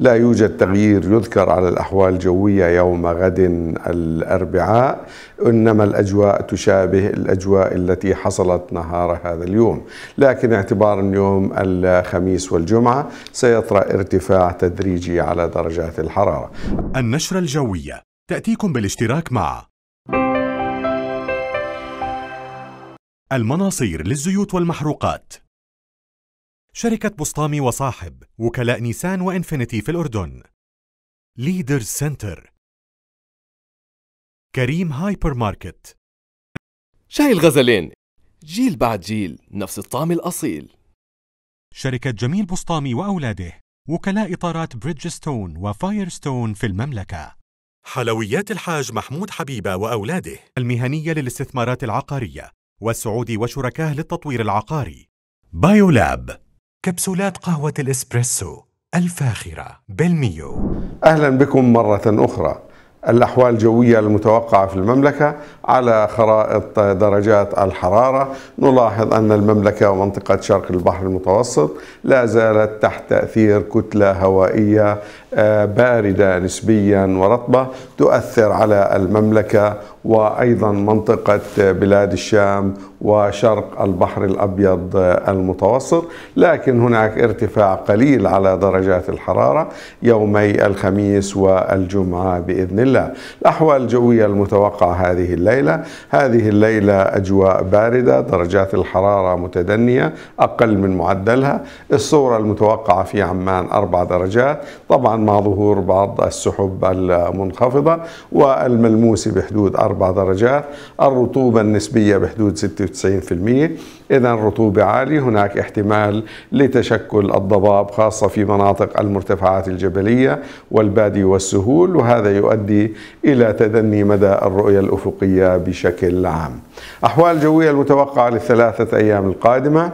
لا يوجد تغيير يذكر على الأحوال الجوية يوم غد الأربعاء إنما الأجواء تشابه الأجواء التي حصلت نهار هذا اليوم لكن اعتبارا يوم الخميس والجمعة سيطرأ ارتفاع تدريجي على درجات الحرارة النشرة الجوية تأتيكم بالاشتراك مع المناصير للزيوت والمحروقات شركة بسطامي وصاحب وكلاء نيسان وإنفينيتي في الأردن ليدرز سنتر كريم هايبر ماركت شاي الغزلين جيل بعد جيل نفس الطعم الأصيل شركة جميل بسطامي وأولاده وكلاء إطارات بريدجستون وفايرستون في المملكة حلويات الحاج محمود حبيبة وأولاده المهنية للاستثمارات العقارية والسعودي وشركاه للتطوير العقاري بايولاب كبسولات قهوة الإسبريسو الفاخرة بالميو أهلا بكم مرة أخرى الأحوال الجوية المتوقعة في المملكة على خرائط درجات الحرارة نلاحظ أن المملكة ومنطقة شرق البحر المتوسط لا زالت تحت تأثير كتلة هوائية آه، باردة نسبيا ورطبة تؤثر على المملكة وأيضا منطقة بلاد الشام وشرق البحر الأبيض المتوسط لكن هناك ارتفاع قليل على درجات الحرارة يومي الخميس والجمعة بإذن الله الأحوال الجوية المتوقعة هذه الليلة هذه الليلة أجواء باردة درجات الحرارة متدنية أقل من معدلها الصورة المتوقعة في عمان أربع درجات طبعا مع ظهور بعض السحب المنخفضة والملموس بحدود أربع درجات الرطوبة النسبية بحدود 66 95% إذا الرطوبة عالية هناك احتمال لتشكل الضباب خاصة في مناطق المرتفعات الجبلية والبادي والسهول وهذا يؤدي إلى تدني مدى الرؤية الأفقية بشكل عام أحوال جوية المتوقعة للثلاثة أيام القادمة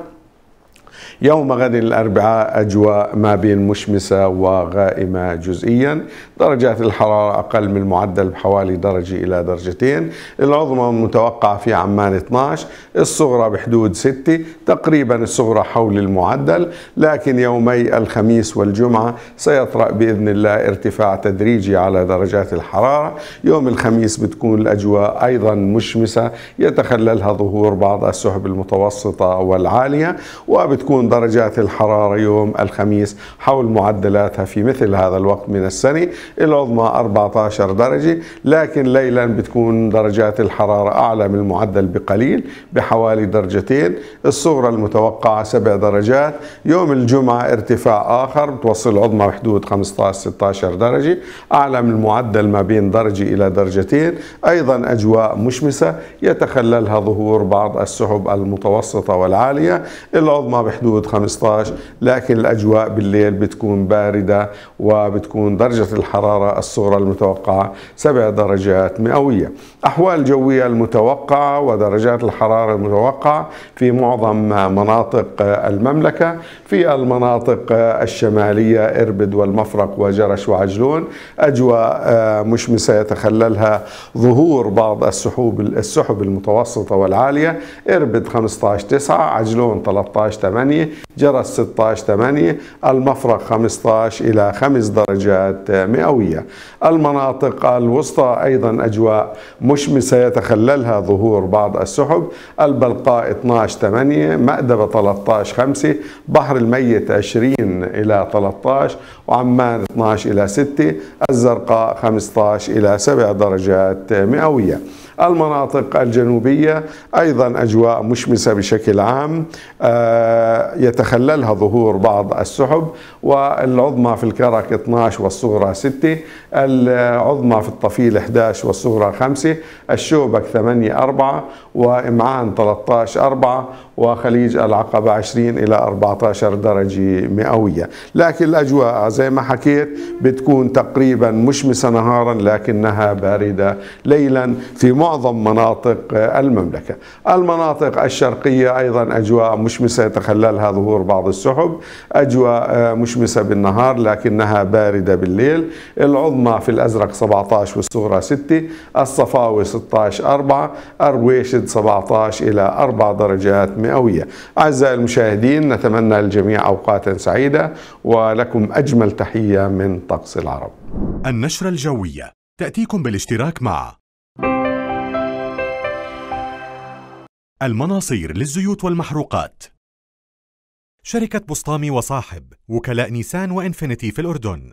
يوم غد الأربعاء أجواء ما بين مشمسة وغائمة جزئيا درجات الحرارة أقل من المعدل بحوالي درجة إلى درجتين العظمى المتوقعة في عمان 12 الصغرى بحدود 6 تقريبا الصغرى حول المعدل لكن يومي الخميس والجمعة سيطرأ بإذن الله ارتفاع تدريجي على درجات الحرارة يوم الخميس بتكون الأجواء أيضا مشمسة يتخللها ظهور بعض السحب المتوسطة والعالية وبتكون تكون درجات الحرارة يوم الخميس حول معدلاتها في مثل هذا الوقت من السنة العظمى 14 درجة لكن ليلا بتكون درجات الحرارة أعلى من المعدل بقليل بحوالي درجتين الصغرى المتوقعة 7 درجات يوم الجمعة ارتفاع آخر بتوصل العظمى بحدود 15-16 درجة أعلى من المعدل ما بين درجة إلى درجتين أيضا أجواء مشمسة يتخللها ظهور بعض السحب المتوسطة والعالية العظمى بحدود حدود 15 لكن الأجواء بالليل بتكون باردة وبتكون درجة الحرارة الصغرى المتوقعة 7 درجات مئوية أحوال جوية المتوقعة ودرجات الحرارة المتوقعة في معظم مناطق المملكة في المناطق الشمالية إربد والمفرق وجرش وعجلون أجواء آه، مشمسة يتخللها ظهور بعض السحوب السحب المتوسطة والعالية إربد 15 9 عجلون 13 8 8 جرس 16 8 المفرق 15 إلى 5 درجات مئوية المناطق الوسطى أيضا أجواء مشمسة يتخللها ظهور بعض السحب البلقاء 12 8 مأدبة 13 5 بحر الميت 20 إلى 13 وعمان 12 إلى 6 الزرقاء 15 إلى 7 درجات مئوية المناطق الجنوبية أيضا أجواء مشمسة بشكل عام آه، يتخللها ظهور بعض السحب والعظمى في الكرك 12 والصغرى 6 العظمى في الطفيل 11 والصغرى 5 الشوبك 8 4 وإمعان 13 4 وخليج العقبة 20 إلى 14 درجة مئوية لكن الأجواء زي ما حكيت بتكون تقريبا مشمسة نهارا لكنها باردة ليلا في معظم مناطق المملكة المناطق الشرقية أيضا أجواء مشمسة يتخللها ظهور بعض السحب أجواء مشمسة بالنهار لكنها باردة بالليل العظمى في الأزرق 17 والصغرى 6 الصفاوي 16 4 أرويشد 17 إلى 4 درجات مئوية مئوية أعزائي المشاهدين نتمنى للجميع أوقاتا سعيدة ولكم أجمل تحية من طقس العرب النشرة الجوية تأتيكم بالاشتراك مع المناصير للزيوت والمحروقات شركة بسطامي وصاحب وكلاء نيسان وإنفينيتي في الأردن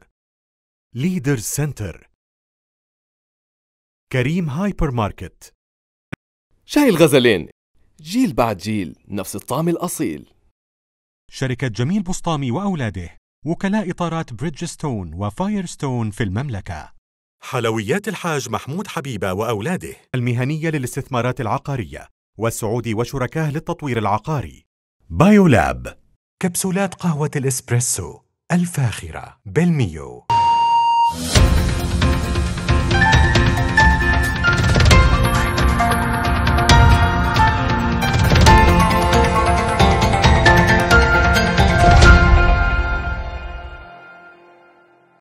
ليدر سنتر كريم هايبر ماركت شاي الغزلين جيل بعد جيل نفس الطعم الأصيل شركة جميل بسطامي وأولاده وكلاء إطارات بريدجستون وفايرستون في المملكة حلويات الحاج محمود حبيبة وأولاده المهنية للاستثمارات العقارية والسعودي وشركاه للتطوير العقاري بايولاب كبسولات قهوة الإسبريسو الفاخرة بالميو